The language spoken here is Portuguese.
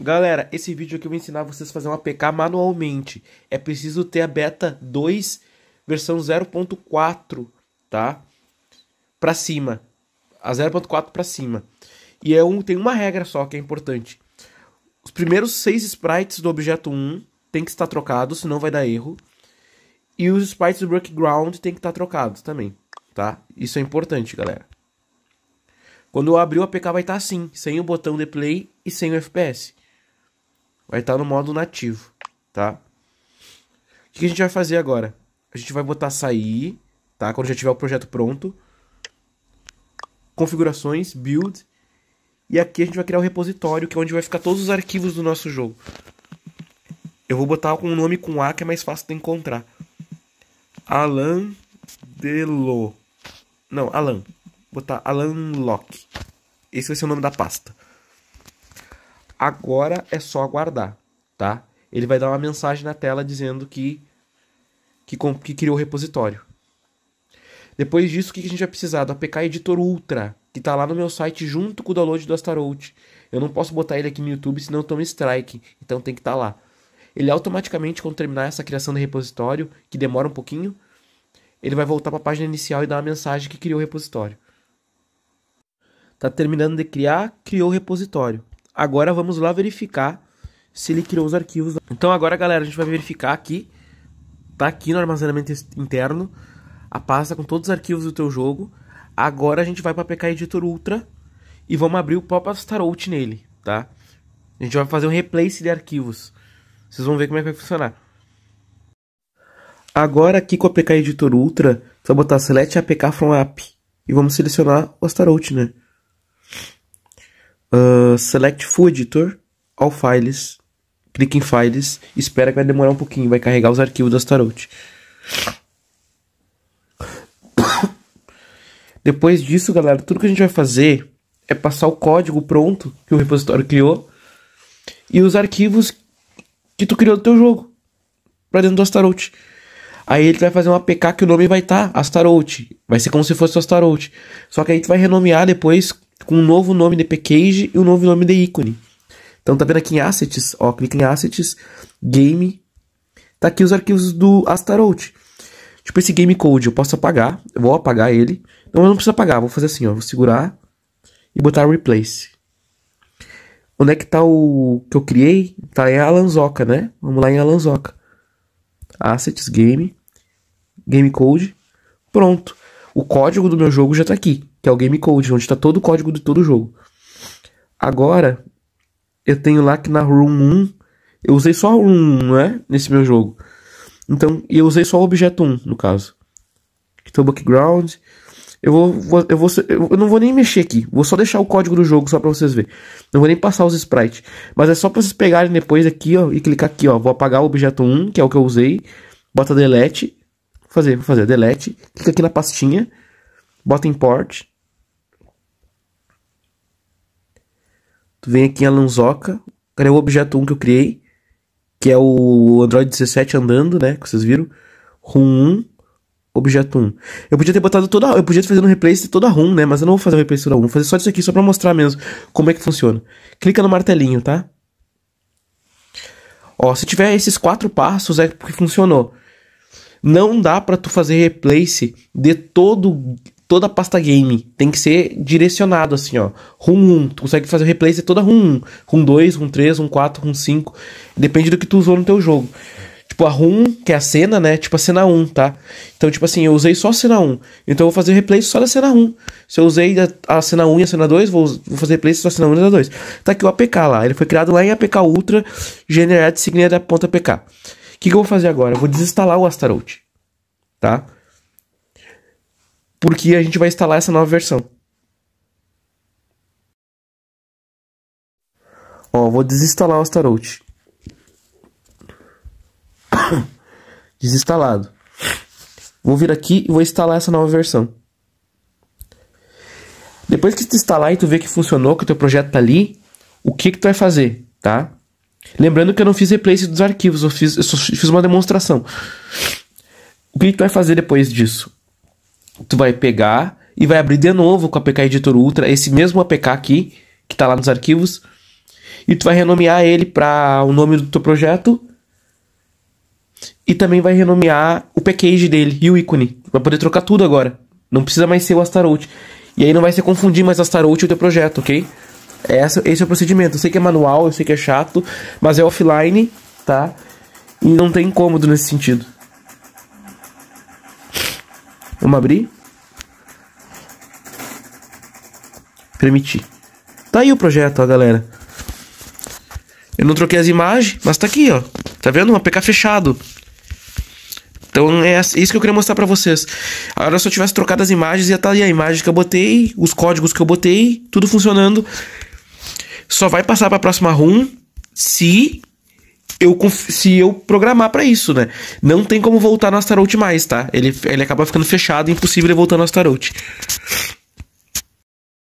Galera, esse vídeo aqui eu vou ensinar vocês a fazer um APK manualmente. É preciso ter a beta 2, versão 0.4, tá? Pra cima. A 0.4 pra cima. E é um, tem uma regra só que é importante. Os primeiros 6 sprites do objeto 1 tem que estar trocados, senão vai dar erro. E os sprites do background tem que estar trocados também, tá? Isso é importante, galera. Quando eu abrir o APK vai estar assim, sem o botão de play e sem o FPS vai estar tá no modo nativo, tá? O que, que a gente vai fazer agora? A gente vai botar sair, tá? Quando já tiver o projeto pronto. Configurações, build. E aqui a gente vai criar o um repositório, que é onde vai ficar todos os arquivos do nosso jogo. Eu vou botar um nome com A que é mais fácil de encontrar. Alan Delo. Não, Alan. Vou botar Alan Locke. Esse vai ser o nome da pasta. Agora é só aguardar, tá? Ele vai dar uma mensagem na tela dizendo que que, que criou o repositório. Depois disso, o que a gente vai precisar? Do APK Editor Ultra, que está lá no meu site junto com o download do Astaroth. Eu não posso botar ele aqui no YouTube, senão eu tomo strike. Então tem que estar tá lá. Ele automaticamente, quando terminar essa criação do repositório, que demora um pouquinho, ele vai voltar para a página inicial e dar uma mensagem que criou o repositório. Está terminando de criar, criou o repositório. Agora vamos lá verificar se ele criou os arquivos. Então agora, galera, a gente vai verificar aqui, tá aqui no armazenamento interno, a pasta com todos os arquivos do teu jogo. Agora a gente vai para PK Editor Ultra e vamos abrir o Pop-Up Starout nele, tá? A gente vai fazer um replace de arquivos. Vocês vão ver como é que vai funcionar. Agora aqui com o PK Editor Ultra, só botar Select APK from App e vamos selecionar o Astaroth, né? Uh, select Full Editor, All Files, clique em Files, espera que vai demorar um pouquinho, vai carregar os arquivos da Starout. Depois disso, galera, tudo que a gente vai fazer é passar o código pronto que o repositório criou e os arquivos que tu criou do teu jogo para dentro do Astaroth. Aí ele vai fazer uma APK que o nome vai estar tá, Astaroth. Vai ser como se fosse o Astaroth. Só que aí tu vai renomear depois com um novo nome de package e um novo nome de ícone. Então tá vendo aqui em Assets, ó, clica em Assets, Game, tá aqui os arquivos do Astaroth. Tipo esse game code, eu posso apagar, eu vou apagar ele. Não, eu não preciso apagar, vou fazer assim, ó, vou segurar e botar replace. Onde é que tá o que eu criei? Tá em Alanzoca, né? Vamos lá em Alanzoca. Assets, game, game code. Pronto. O código do meu jogo já tá aqui que é o game code, onde está todo o código de todo o jogo. Agora, eu tenho lá que na Room 1, eu usei só a Room 1, né? Nesse meu jogo. Então, e eu usei só o objeto 1, no caso. Que tem o background. Eu vou, eu vou, eu não vou nem mexer aqui. Vou só deixar o código do jogo só para vocês verem. Não vou nem passar os sprites, mas é só para vocês pegarem depois aqui, ó, e clicar aqui, ó. Vou apagar o objeto 1, que é o que eu usei. Bota delete. fazer, vou fazer delete. Clica aqui na pastinha bota import. Tu vem aqui em Alanzoca, é o objeto 1 que eu criei? Que é o Android 17 andando, né? Que vocês viram. RUM 1, objeto 1. Eu podia ter botado toda. Eu podia ter fazer um replace de toda a né? Mas eu não vou fazer um replace toda a Vou fazer só isso aqui, só pra mostrar mesmo como é que funciona. Clica no martelinho, tá? Ó, se tiver esses quatro passos, é porque funcionou. Não dá para tu fazer replace de todo toda a pasta game. Tem que ser direcionado, assim, ó. RUM 1, tu consegue fazer o replace toda RUM 1. RUM 2, RUM 3, RUM 4, RUM 5. Depende do que tu usou no teu jogo. Tipo, a RUM, que é a cena, né? Tipo, a cena 1, tá? Então, tipo assim, eu usei só a cena 1. Então, eu vou fazer o replace só da cena 1. Se eu usei a, a cena 1 e a cena 2, vou, vou fazer replace só da cena 1 e da 2. Tá aqui o APK lá. Ele foi criado lá em APK Ultra, generado signia ponta APK. O que, que eu vou fazer agora? Eu vou desinstalar o Astaroth, tá? porque a gente vai instalar essa nova versão. Ó, vou desinstalar o Starout. Desinstalado. Vou vir aqui e vou instalar essa nova versão. Depois que tu instalar e tu ver que funcionou, que o teu projeto tá ali, o que que tu vai fazer, tá? Lembrando que eu não fiz replace dos arquivos, eu, fiz, eu só fiz uma demonstração. O que, que tu vai fazer depois disso? tu vai pegar e vai abrir de novo com o APK Editor Ultra, esse mesmo APK aqui, que está lá nos arquivos, e tu vai renomear ele para o nome do teu projeto e também vai renomear o package dele e o ícone. Vai poder trocar tudo agora. Não precisa mais ser o Astaroth. E aí não vai se confundir mais Astaroth e o teu projeto, ok? É esse é o procedimento. Eu sei que é manual, eu sei que é chato, mas é offline, tá? E não tem incômodo nesse sentido. Vamos abrir. Permitir. Tá aí o projeto, ó, galera. Eu não troquei as imagens, mas tá aqui, ó. Tá vendo? Um APK fechado. Então é, é isso que eu queria mostrar para vocês. Agora se eu tivesse trocado as imagens, ia estar tá aí a imagem que eu botei, os códigos que eu botei, tudo funcionando. Só vai passar para a próxima ROM se eu se eu programar para isso, né? Não tem como voltar no Astaroth mais, tá? Ele, ele acaba ficando fechado, impossível ele voltar no Astaroth.